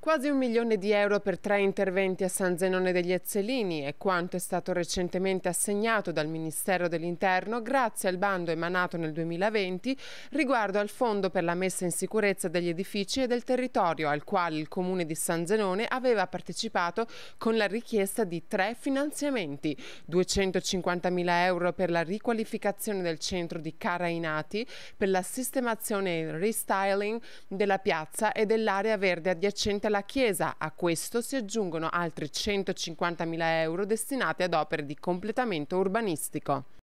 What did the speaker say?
Quasi un milione di euro per tre interventi a San Zenone degli Ezzelini è quanto è stato recentemente assegnato dal Ministero dell'Interno grazie al bando emanato nel 2020 riguardo al Fondo per la messa in sicurezza degli edifici e del territorio al quale il Comune di San Zenone aveva partecipato con la richiesta di tre finanziamenti, 250.000 euro per la riqualificazione del centro di Carainati, per la sistemazione e il restyling della piazza e dell'area verde adiacente la Chiesa. A questo si aggiungono altri 150.000 euro destinati ad opere di completamento urbanistico.